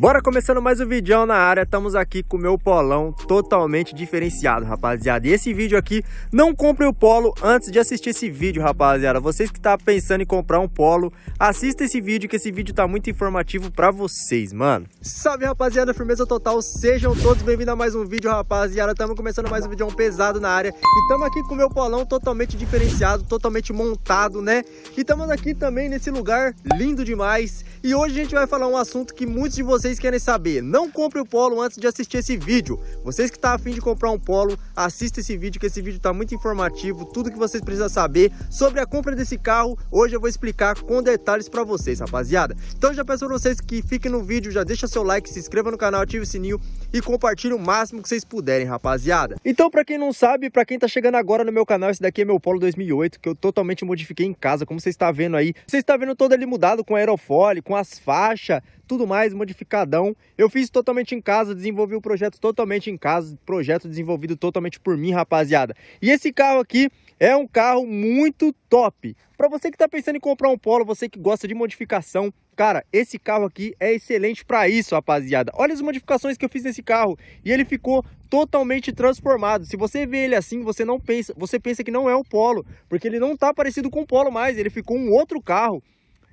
Bora começando mais um vídeo na área, estamos aqui com o meu polão totalmente diferenciado, rapaziada. E esse vídeo aqui, não compre o polo antes de assistir esse vídeo, rapaziada. Vocês que estão tá pensando em comprar um polo, assista esse vídeo, que esse vídeo tá muito informativo para vocês, mano. Salve, rapaziada, firmeza total, sejam todos bem-vindos a mais um vídeo, rapaziada. Estamos começando mais um vídeo é pesado na área e estamos aqui com o meu polão totalmente diferenciado, totalmente montado, né? E estamos aqui também nesse lugar lindo demais. E hoje a gente vai falar um assunto que muitos de vocês vocês querem saber, não compre o Polo antes de assistir esse vídeo. Vocês que estão tá afim de comprar um Polo, assista esse vídeo, que esse vídeo está muito informativo, tudo que vocês precisam saber sobre a compra desse carro, hoje eu vou explicar com detalhes para vocês, rapaziada. Então já peço para vocês que fiquem no vídeo, já deixa seu like, se inscreva no canal, ative o sininho e compartilhe o máximo que vocês puderem, rapaziada. Então, para quem não sabe, para quem está chegando agora no meu canal, esse daqui é meu Polo 2008, que eu totalmente modifiquei em casa, como vocês estão tá vendo aí. Vocês estão tá vendo todo ele mudado com aerofólio, com as faixas, tudo mais, modificadão. Eu fiz totalmente em casa, desenvolvi o projeto totalmente em casa, projeto desenvolvido totalmente por mim, rapaziada. E esse carro aqui é um carro muito top. Para você que está pensando em comprar um Polo, você que gosta de modificação, cara, esse carro aqui é excelente para isso, rapaziada. Olha as modificações que eu fiz nesse carro e ele ficou totalmente transformado. Se você vê ele assim, você não pensa, você pensa que não é o Polo, porque ele não tá parecido com o Polo mais, ele ficou um outro carro.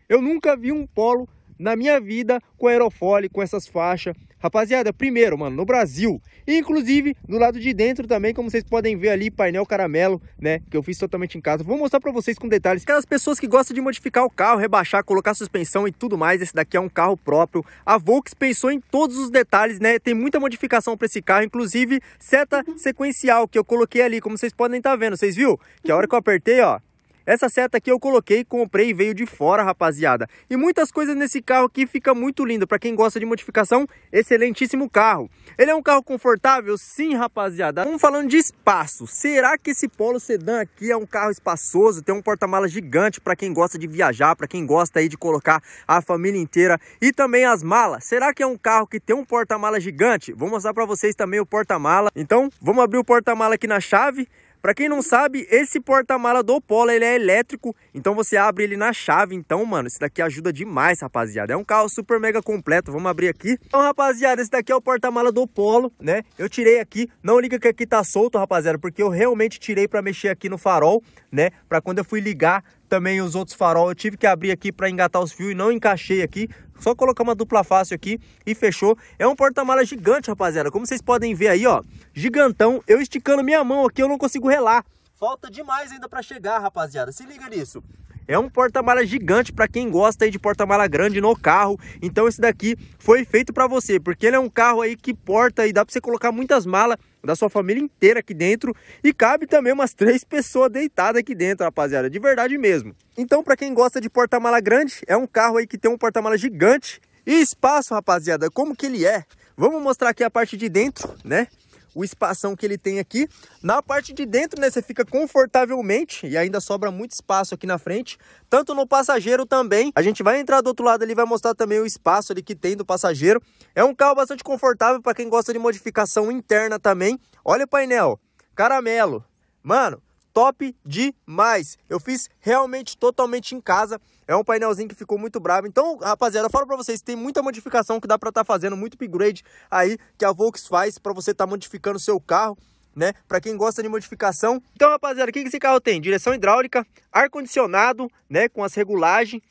Eu nunca vi um Polo na minha vida com aerofólio, com essas faixas. Rapaziada, primeiro, mano, no Brasil. Inclusive, do lado de dentro também, como vocês podem ver ali, painel caramelo, né? Que eu fiz totalmente em casa. Vou mostrar pra vocês com detalhes. Aquelas pessoas que gostam de modificar o carro, rebaixar, colocar suspensão e tudo mais. Esse daqui é um carro próprio. A Volks pensou em todos os detalhes, né? Tem muita modificação pra esse carro, inclusive seta sequencial que eu coloquei ali, como vocês podem estar tá vendo. Vocês viram? Que a hora que eu apertei, ó, essa seta aqui eu coloquei, comprei e veio de fora, rapaziada. E muitas coisas nesse carro aqui fica muito lindo. Para quem gosta de modificação, excelentíssimo carro. Ele é um carro confortável? Sim, rapaziada. Vamos falando de espaço. Será que esse Polo Sedan aqui é um carro espaçoso? Tem um porta-mala gigante para quem gosta de viajar, para quem gosta aí de colocar a família inteira. E também as malas. Será que é um carro que tem um porta-mala gigante? Vou mostrar para vocês também o porta-mala. Então, vamos abrir o porta-mala aqui na chave. Para quem não sabe, esse porta-mala do Polo, ele é elétrico, então você abre ele na chave. Então, mano, esse daqui ajuda demais, rapaziada. É um carro super mega completo, vamos abrir aqui. Então, rapaziada, esse daqui é o porta-mala do Polo, né? Eu tirei aqui, não liga que aqui tá solto, rapaziada, porque eu realmente tirei para mexer aqui no farol, né? Para quando eu fui ligar também os outros farol. Eu tive que abrir aqui para engatar os fios e não encaixei aqui. Só colocar uma dupla fácil aqui e fechou. É um porta-mala gigante, rapaziada. Como vocês podem ver aí, ó. Gigantão. Eu esticando minha mão aqui, eu não consigo relar. Falta demais ainda para chegar, rapaziada. Se liga nisso. É um porta-mala gigante para quem gosta aí de porta-mala grande no carro. Então esse daqui foi feito para você, porque ele é um carro aí que porta e dá para você colocar muitas malas da sua família inteira aqui dentro e cabe também umas três pessoas deitadas aqui dentro, rapaziada, de verdade mesmo. Então para quem gosta de porta-mala grande, é um carro aí que tem um porta-mala gigante e espaço, rapaziada, como que ele é? Vamos mostrar aqui a parte de dentro, né? o espação que ele tem aqui. Na parte de dentro, né, você fica confortavelmente e ainda sobra muito espaço aqui na frente, tanto no passageiro também. A gente vai entrar do outro lado ali, vai mostrar também o espaço ali que tem do passageiro. É um carro bastante confortável para quem gosta de modificação interna também. Olha o painel, caramelo. Mano, top demais. Eu fiz realmente totalmente em casa. É um painelzinho que ficou muito brabo. Então, rapaziada, eu falo pra vocês, tem muita modificação que dá pra estar tá fazendo, muito upgrade aí que a Volks faz pra você estar tá modificando o seu carro né? Para quem gosta de modificação. Então, rapaziada, o que esse carro tem? Direção hidráulica, ar-condicionado, né? Com as regulagens.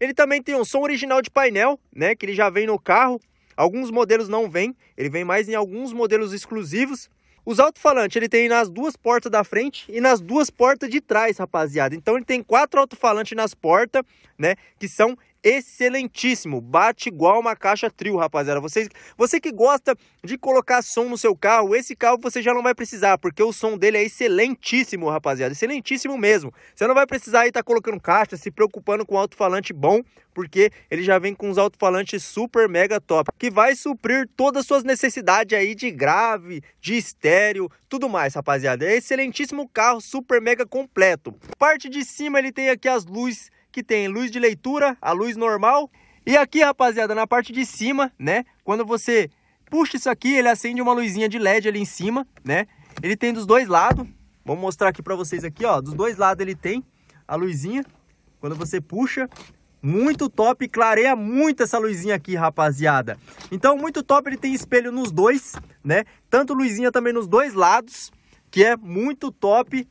Ele também tem um som original de painel, né? Que ele já vem no carro. Alguns modelos não vêm. Ele vem mais em alguns modelos exclusivos. Os alto-falantes, ele tem nas duas portas da frente e nas duas portas de trás, rapaziada. Então ele tem quatro alto-falantes nas portas, né? Que são excelentíssimo. Bate igual uma caixa trio, rapaziada. Você, você que gosta de colocar som no seu carro, esse carro você já não vai precisar, porque o som dele é excelentíssimo, rapaziada. Excelentíssimo mesmo. Você não vai precisar estar tá colocando caixa, se preocupando com alto-falante bom, porque ele já vem com uns alto-falantes super mega top, que vai suprir todas as suas necessidades aí de grave, de estéreo, tudo mais, rapaziada. É excelentíssimo carro, super mega completo. Parte de cima ele tem aqui as luzes que tem luz de leitura, a luz normal. E aqui, rapaziada, na parte de cima, né? Quando você puxa isso aqui, ele acende uma luzinha de LED ali em cima, né? Ele tem dos dois lados. vou mostrar aqui para vocês aqui, ó. Dos dois lados ele tem a luzinha. Quando você puxa, muito top, clareia muito essa luzinha aqui, rapaziada. Então, muito top, ele tem espelho nos dois, né? Tanto luzinha também nos dois lados, que é muito top.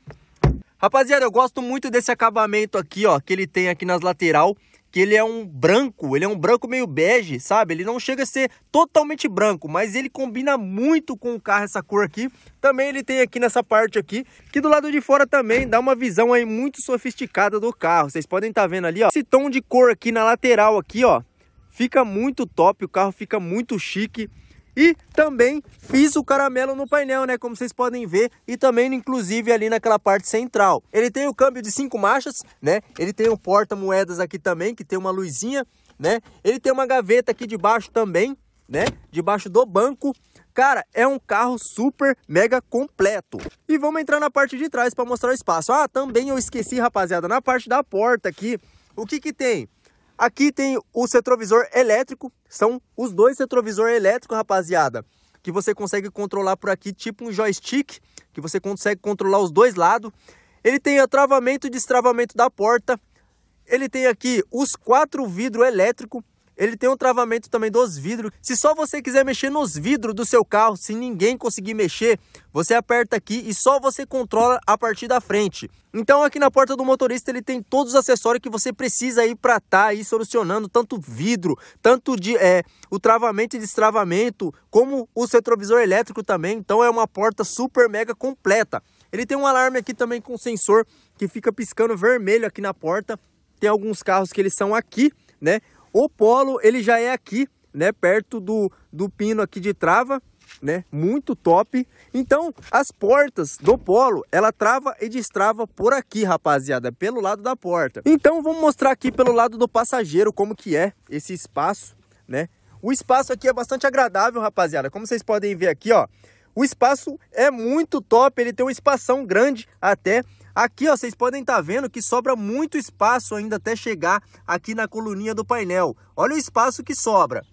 Rapaziada, eu gosto muito desse acabamento aqui, ó, que ele tem aqui nas lateral, que ele é um branco, ele é um branco meio bege, sabe? Ele não chega a ser totalmente branco, mas ele combina muito com o carro essa cor aqui. Também ele tem aqui nessa parte aqui, que do lado de fora também dá uma visão aí muito sofisticada do carro. Vocês podem estar tá vendo ali, ó, esse tom de cor aqui na lateral aqui, ó, fica muito top, o carro fica muito chique. E também fiz o caramelo no painel, né? Como vocês podem ver. E também, inclusive, ali naquela parte central. Ele tem o câmbio de cinco marchas, né? Ele tem um porta-moedas aqui também, que tem uma luzinha, né? Ele tem uma gaveta aqui debaixo também, né? Debaixo do banco. Cara, é um carro super mega completo. E vamos entrar na parte de trás para mostrar o espaço. Ah, também eu esqueci, rapaziada, na parte da porta aqui. O que que tem? Aqui tem o retrovisor elétrico, são os dois retrovisor elétrico, rapaziada, que você consegue controlar por aqui, tipo um joystick, que você consegue controlar os dois lados. Ele tem o travamento e destravamento da porta. Ele tem aqui os quatro vidros elétricos, ele tem um travamento também dos vidros. Se só você quiser mexer nos vidros do seu carro, se ninguém conseguir mexer, você aperta aqui e só você controla a partir da frente. Então aqui na porta do motorista ele tem todos os acessórios que você precisa aí para estar tá aí solucionando tanto vidro, tanto de é, o travamento e destravamento, como o retrovisor elétrico também. Então é uma porta super mega completa. Ele tem um alarme aqui também com sensor que fica piscando vermelho aqui na porta. Tem alguns carros que eles são aqui, né? O polo, ele já é aqui, né? Perto do, do pino aqui de trava, né? Muito top. Então, as portas do Polo, ela trava e destrava por aqui, rapaziada, pelo lado da porta. Então, vamos mostrar aqui pelo lado do passageiro como que é esse espaço, né? O espaço aqui é bastante agradável, rapaziada. Como vocês podem ver aqui, ó, o espaço é muito top, ele tem um espação grande até Aqui, ó, vocês podem estar tá vendo que sobra muito espaço ainda até chegar aqui na coluninha do painel. Olha o espaço que sobra.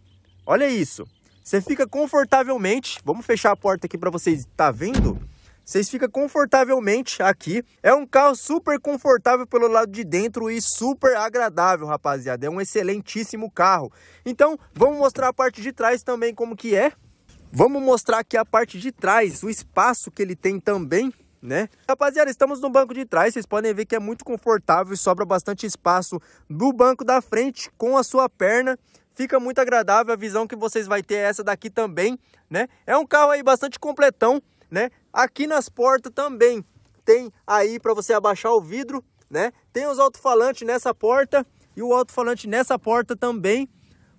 Olha isso. Você fica confortavelmente, vamos fechar a porta aqui para vocês estar tá vendo. Vocês ficam confortavelmente aqui. É um carro super confortável pelo lado de dentro e super agradável, rapaziada. É um excelentíssimo carro. Então, vamos mostrar a parte de trás também como que é. Vamos mostrar aqui a parte de trás, o espaço que ele tem também né? Rapaziada, estamos no banco de trás, vocês podem ver que é muito confortável e sobra bastante espaço do banco da frente com a sua perna. Fica muito agradável, a visão que vocês vão ter é essa daqui também, né? É um carro aí bastante completão, né? Aqui nas portas também tem aí para você abaixar o vidro, né? Tem os alto-falantes nessa porta e o alto-falante nessa porta também,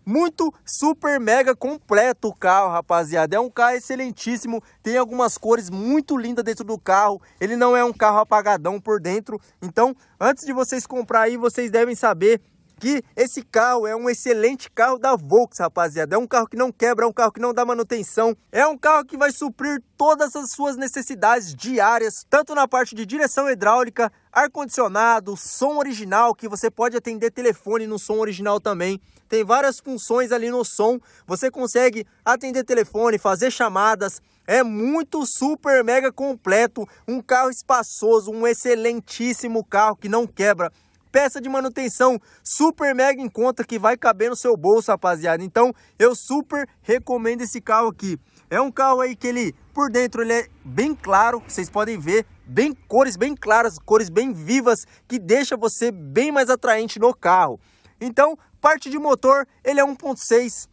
muito super mega completo o carro, rapaziada. É um carro excelentíssimo, tem algumas cores muito lindas dentro do carro. Ele não é um carro apagadão por dentro. Então, antes de vocês comprar aí, vocês devem saber que esse carro é um excelente carro da Volks, rapaziada. É um carro que não quebra, é um carro que não dá manutenção. É um carro que vai suprir todas as suas necessidades diárias, tanto na parte de direção hidráulica, ar-condicionado, som original, que você pode atender telefone no som original também. Tem várias funções ali no som, você consegue atender telefone, fazer chamadas. É muito super mega completo, um carro espaçoso, um excelentíssimo carro que não quebra peça de manutenção super mega em conta que vai caber no seu bolso, rapaziada. Então, eu super recomendo esse carro aqui. É um carro aí que ele, por dentro, ele é bem claro, vocês podem ver, bem cores bem claras, cores bem vivas, que deixa você bem mais atraente no carro. Então, parte de motor, ele é 1.6,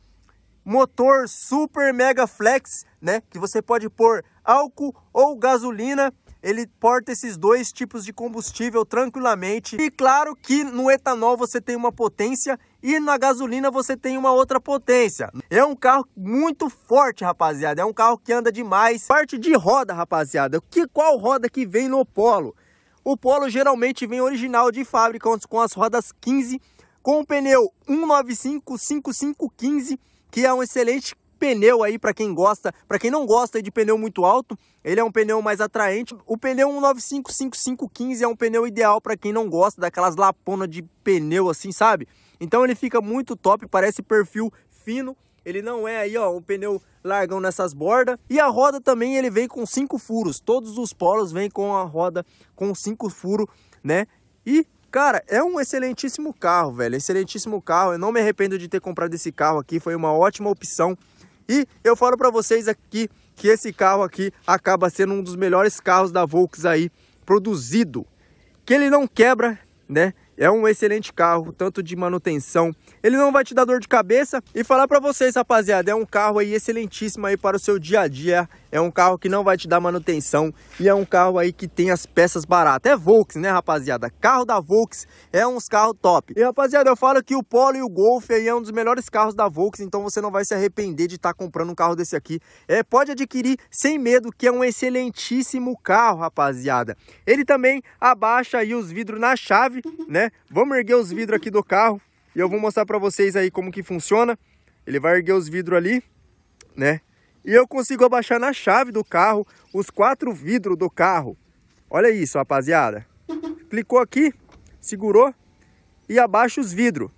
motor super mega flex, né? Que você pode pôr álcool ou gasolina ele porta esses dois tipos de combustível tranquilamente. E claro que no etanol você tem uma potência e na gasolina você tem uma outra potência. É um carro muito forte, rapaziada. É um carro que anda demais. Parte de roda, rapaziada. Que, qual roda que vem no Polo? O Polo geralmente vem original de fábrica com as rodas 15, com o pneu 195 5515, que é um excelente pneu aí para quem gosta, para quem não gosta de pneu muito alto, ele é um pneu mais atraente. O pneu 1955515 é um pneu ideal para quem não gosta daquelas lapona de pneu assim, sabe? Então ele fica muito top, parece perfil fino. Ele não é aí, ó, um pneu largão nessas bordas. E a roda também, ele vem com cinco furos. Todos os polos vêm com a roda com cinco furos, né? E, cara, é um excelentíssimo carro, velho. Excelentíssimo carro. Eu não me arrependo de ter comprado esse carro aqui. Foi uma ótima opção. E eu falo para vocês aqui que esse carro aqui acaba sendo um dos melhores carros da Volks aí produzido. Que ele não quebra, né? É um excelente carro, tanto de manutenção. Ele não vai te dar dor de cabeça. E falar para vocês, rapaziada, é um carro aí excelentíssimo aí para o seu dia a dia. É um carro que não vai te dar manutenção e é um carro aí que tem as peças baratas. É Volks, né, rapaziada? Carro da Volks é uns carros top. E, rapaziada, eu falo que o Polo e o Golf aí é um dos melhores carros da Volks, então você não vai se arrepender de estar tá comprando um carro desse aqui. É, pode adquirir sem medo, que é um excelentíssimo carro, rapaziada. Ele também abaixa aí os vidros na chave, né? Vamos erguer os vidros aqui do carro e eu vou mostrar para vocês aí como que funciona. Ele vai erguer os vidros ali, né? E eu consigo abaixar na chave do carro os quatro vidros do carro. Olha isso, rapaziada. Clicou aqui, segurou e abaixa os vidros.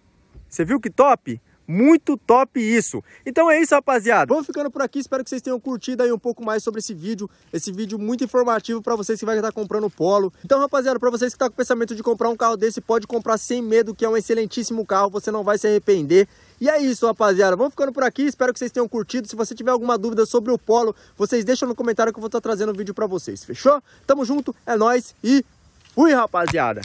Você viu que top? Muito top isso. Então é isso, rapaziada. Vamos ficando por aqui. Espero que vocês tenham curtido aí um pouco mais sobre esse vídeo. Esse vídeo muito informativo para vocês que vai estar comprando o Polo. Então, rapaziada, para vocês que estão tá com o pensamento de comprar um carro desse, pode comprar sem medo, que é um excelentíssimo carro. Você não vai se arrepender. E é isso, rapaziada. Vamos ficando por aqui. Espero que vocês tenham curtido. Se você tiver alguma dúvida sobre o Polo, vocês deixam no comentário que eu vou estar trazendo o um vídeo para vocês. Fechou? Tamo junto, é nóis e fui, rapaziada!